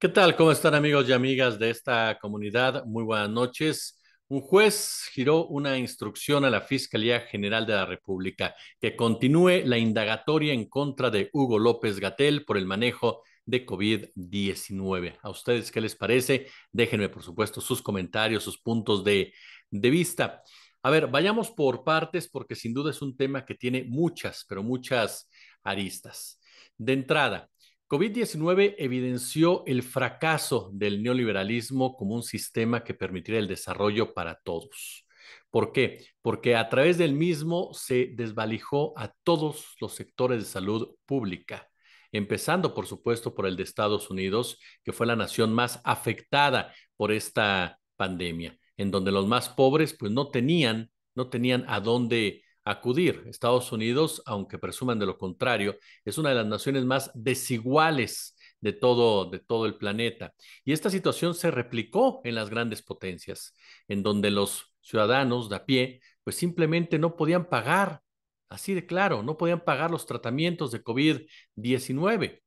¿Qué tal? ¿Cómo están amigos y amigas de esta comunidad? Muy buenas noches. Un juez giró una instrucción a la Fiscalía General de la República que continúe la indagatoria en contra de Hugo López Gatel por el manejo de COVID-19. ¿A ustedes qué les parece? Déjenme, por supuesto, sus comentarios, sus puntos de, de vista. A ver, vayamos por partes porque sin duda es un tema que tiene muchas, pero muchas aristas. De entrada, COVID-19 evidenció el fracaso del neoliberalismo como un sistema que permitiera el desarrollo para todos. ¿Por qué? Porque a través del mismo se desvalijó a todos los sectores de salud pública, empezando por supuesto por el de Estados Unidos, que fue la nación más afectada por esta pandemia, en donde los más pobres pues no tenían, no tenían a dónde acudir. Estados Unidos, aunque presuman de lo contrario, es una de las naciones más desiguales de todo, de todo el planeta. Y esta situación se replicó en las grandes potencias, en donde los ciudadanos de a pie, pues simplemente no podían pagar, así de claro, no podían pagar los tratamientos de COVID-19.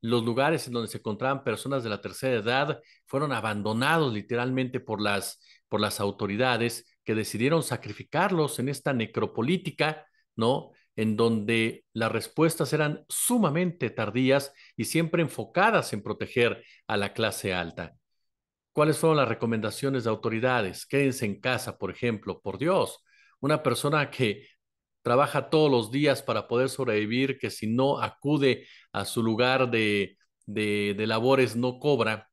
Los lugares en donde se encontraban personas de la tercera edad fueron abandonados literalmente por las, por las autoridades que decidieron sacrificarlos en esta necropolítica, ¿no? En donde las respuestas eran sumamente tardías y siempre enfocadas en proteger a la clase alta. ¿Cuáles fueron las recomendaciones de autoridades? Quédense en casa, por ejemplo, por Dios. Una persona que trabaja todos los días para poder sobrevivir, que si no acude a su lugar de, de, de labores no cobra,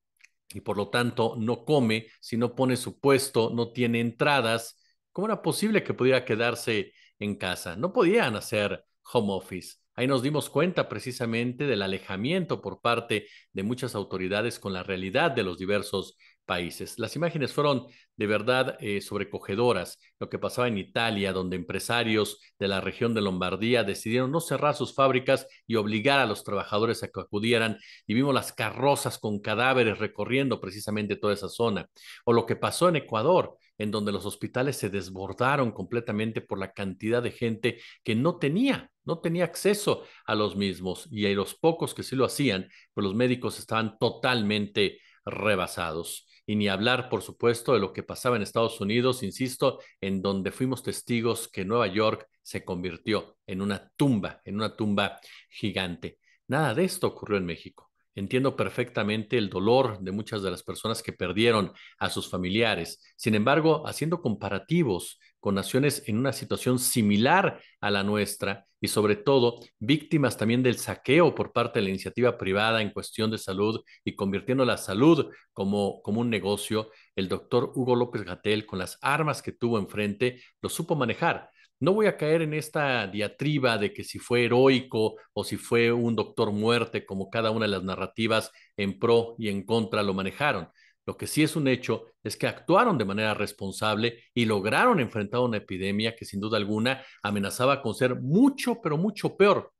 y por lo tanto no come, si no pone su puesto, no tiene entradas, ¿cómo era posible que pudiera quedarse en casa? No podían hacer home office. Ahí nos dimos cuenta precisamente del alejamiento por parte de muchas autoridades con la realidad de los diversos países. Las imágenes fueron de verdad eh, sobrecogedoras. Lo que pasaba en Italia, donde empresarios de la región de Lombardía decidieron no cerrar sus fábricas y obligar a los trabajadores a que acudieran. Y vimos las carrozas con cadáveres recorriendo precisamente toda esa zona. O lo que pasó en Ecuador, en donde los hospitales se desbordaron completamente por la cantidad de gente que no tenía, no tenía acceso a los mismos. Y a los pocos que sí lo hacían, pues los médicos estaban totalmente rebasados. Y ni hablar, por supuesto, de lo que pasaba en Estados Unidos, insisto, en donde fuimos testigos que Nueva York se convirtió en una tumba, en una tumba gigante. Nada de esto ocurrió en México. Entiendo perfectamente el dolor de muchas de las personas que perdieron a sus familiares. Sin embargo, haciendo comparativos con naciones en una situación similar a la nuestra y sobre todo víctimas también del saqueo por parte de la iniciativa privada en cuestión de salud y convirtiendo la salud como, como un negocio, el doctor Hugo López Gatel con las armas que tuvo enfrente lo supo manejar no voy a caer en esta diatriba de que si fue heroico o si fue un doctor muerte, como cada una de las narrativas en pro y en contra lo manejaron. Lo que sí es un hecho es que actuaron de manera responsable y lograron enfrentar una epidemia que sin duda alguna amenazaba con ser mucho, pero mucho peor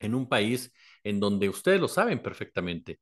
en un país en donde ustedes lo saben perfectamente,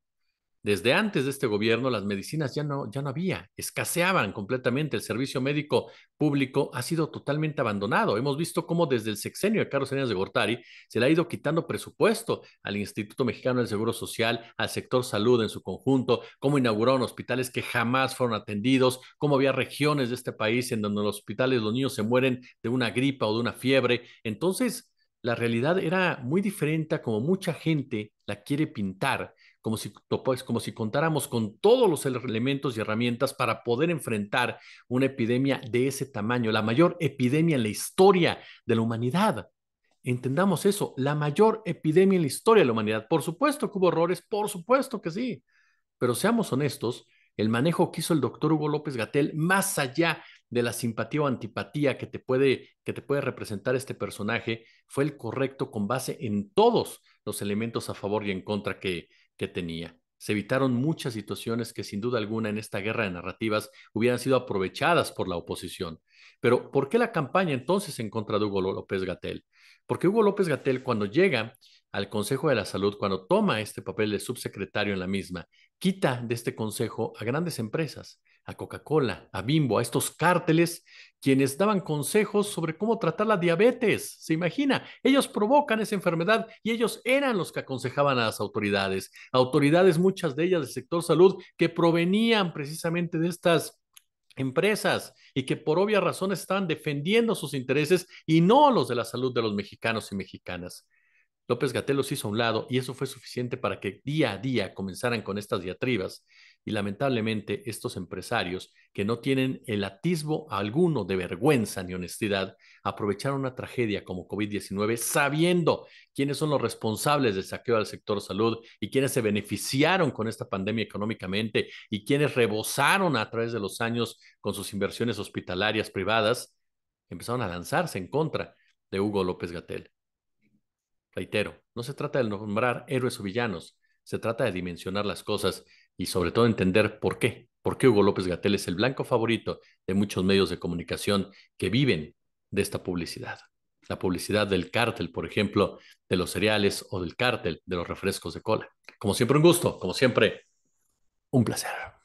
desde antes de este gobierno, las medicinas ya no, ya no había, escaseaban completamente. El servicio médico público ha sido totalmente abandonado. Hemos visto cómo desde el sexenio de Carlos Salinas de Gortari se le ha ido quitando presupuesto al Instituto Mexicano del Seguro Social, al sector salud en su conjunto, cómo inauguraron hospitales que jamás fueron atendidos, cómo había regiones de este país en donde los hospitales los niños se mueren de una gripa o de una fiebre. Entonces, la realidad era muy diferente a como mucha gente la quiere pintar como si, como si contáramos con todos los elementos y herramientas para poder enfrentar una epidemia de ese tamaño, la mayor epidemia en la historia de la humanidad. Entendamos eso, la mayor epidemia en la historia de la humanidad. Por supuesto que hubo errores, por supuesto que sí, pero seamos honestos, el manejo que hizo el doctor Hugo López Gatel, más allá de la simpatía o antipatía que te, puede, que te puede representar este personaje, fue el correcto con base en todos los elementos a favor y en contra que, que tenía. Se evitaron muchas situaciones que sin duda alguna en esta guerra de narrativas hubieran sido aprovechadas por la oposición. Pero ¿por qué la campaña entonces en contra de Hugo López Gatel? Porque Hugo López Gatel cuando llega al Consejo de la Salud, cuando toma este papel de subsecretario en la misma, quita de este consejo a grandes empresas, a Coca-Cola, a Bimbo, a estos cárteles, quienes daban consejos sobre cómo tratar la diabetes. Se imagina, ellos provocan esa enfermedad y ellos eran los que aconsejaban a las autoridades. Autoridades, muchas de ellas del sector salud, que provenían precisamente de estas empresas y que por obvia razón estaban defendiendo sus intereses y no los de la salud de los mexicanos y mexicanas. López Gatel los hizo a un lado y eso fue suficiente para que día a día comenzaran con estas diatribas y lamentablemente estos empresarios que no tienen el atisbo alguno de vergüenza ni honestidad aprovecharon una tragedia como COVID-19 sabiendo quiénes son los responsables del saqueo del sector salud y quiénes se beneficiaron con esta pandemia económicamente y quiénes rebosaron a través de los años con sus inversiones hospitalarias privadas, empezaron a lanzarse en contra de Hugo López Gatel. Reitero, no se trata de nombrar héroes o villanos, se trata de dimensionar las cosas y sobre todo entender por qué. ¿Por qué Hugo López Gatel es el blanco favorito de muchos medios de comunicación que viven de esta publicidad? La publicidad del cártel, por ejemplo, de los cereales o del cártel de los refrescos de cola. Como siempre, un gusto, como siempre, un placer.